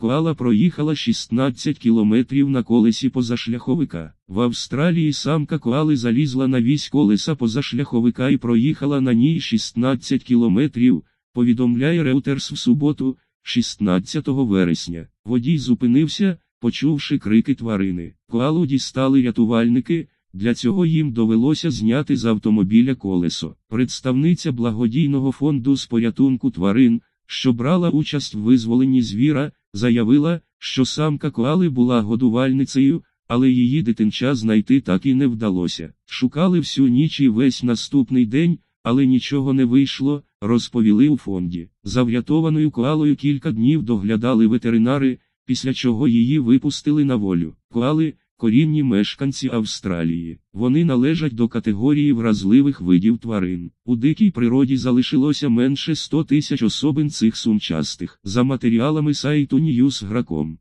Коала проїхала 16 кілометрів на колесі позашляховика. В Австралії самка коали залізла на вісь колеса позашляховика і проїхала на ній 16 кілометрів, повідомляє Реутерс в суботу, 16 вересня. Водій зупинився, почувши крики тварини. Коалу дістали рятувальники. Для цього їм довелося зняти з автомобіля колесо. Представниця благодійного фонду з порятунку тварин, що брала участь в визволенні звіра заявила, що самка коали була годувальницею, але її дитинча знайти так і не вдалося. Шукали всю ніч і весь наступний день, але нічого не вийшло, розповіли у фонді. За врятованою коалою кілька днів доглядали ветеринари, після чого її випустили на волю. Коали, Корінні мешканці Австралії, вони належать до категорії вразливих видів тварин. У дикій природі залишилося менше 100 тисяч особин цих сумчастих за матеріалами сайту Newsgracom.